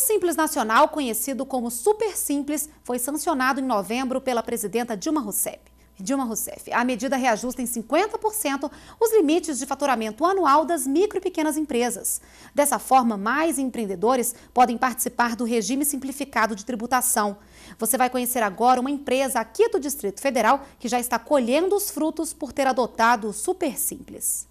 Simples Nacional, conhecido como Super Simples, foi sancionado em novembro pela presidenta Dilma Rousseff. Dilma Rousseff. A medida reajusta em 50% os limites de faturamento anual das micro e pequenas empresas. Dessa forma, mais empreendedores podem participar do regime simplificado de tributação. Você vai conhecer agora uma empresa aqui do Distrito Federal que já está colhendo os frutos por ter adotado o Super Simples.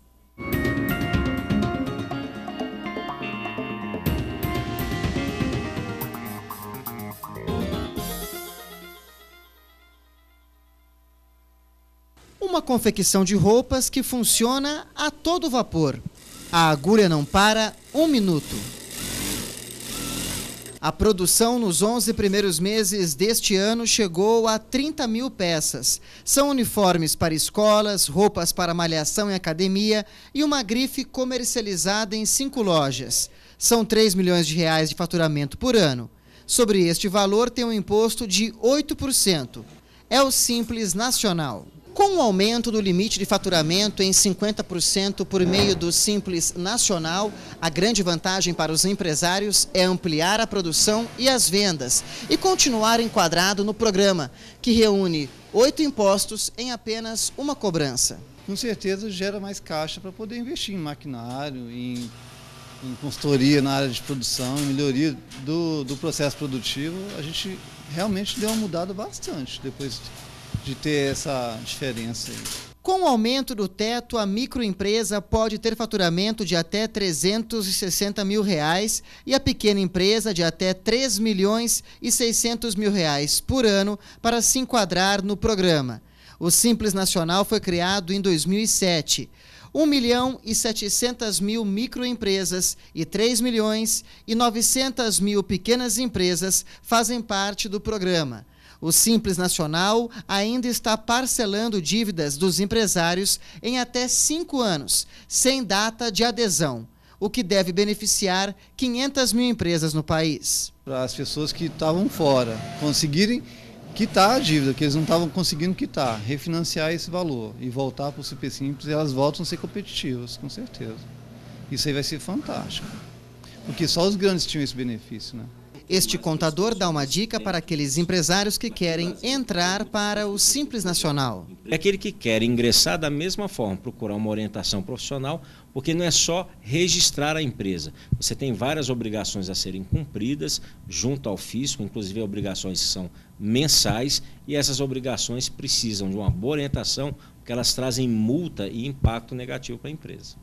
Uma confecção de roupas que funciona a todo vapor. A agulha não para um minuto. A produção nos 11 primeiros meses deste ano chegou a 30 mil peças. São uniformes para escolas, roupas para malhação e academia e uma grife comercializada em cinco lojas. São 3 milhões de reais de faturamento por ano. Sobre este valor tem um imposto de 8%. É o Simples Nacional. Com o aumento do limite de faturamento em 50% por meio do Simples Nacional, a grande vantagem para os empresários é ampliar a produção e as vendas e continuar enquadrado no programa, que reúne oito impostos em apenas uma cobrança. Com certeza gera mais caixa para poder investir em maquinário, em, em consultoria na área de produção, em melhoria do, do processo produtivo. A gente realmente deu uma mudada bastante depois de ter essa diferença aí. Com o aumento do teto, a microempresa pode ter faturamento de até 360 mil reais e a pequena empresa de até 3 milhões e 600 mil reais por ano para se enquadrar no programa. O Simples Nacional foi criado em 2007. 1 milhão e 700 mil microempresas e 3 milhões e 900 mil pequenas empresas fazem parte do programa. O Simples Nacional ainda está parcelando dívidas dos empresários em até cinco anos, sem data de adesão, o que deve beneficiar 500 mil empresas no país. Para as pessoas que estavam fora conseguirem quitar a dívida, que eles não estavam conseguindo quitar, refinanciar esse valor e voltar para o Super Simples, elas voltam a ser competitivas, com certeza. Isso aí vai ser fantástico. Porque só os grandes tinham esse benefício, né? Este contador dá uma dica para aqueles empresários que querem entrar para o Simples Nacional. É aquele que quer ingressar da mesma forma, procurar uma orientação profissional, porque não é só registrar a empresa. Você tem várias obrigações a serem cumpridas junto ao fisco, inclusive obrigações que são mensais, e essas obrigações precisam de uma boa orientação, porque elas trazem multa e impacto negativo para a empresa.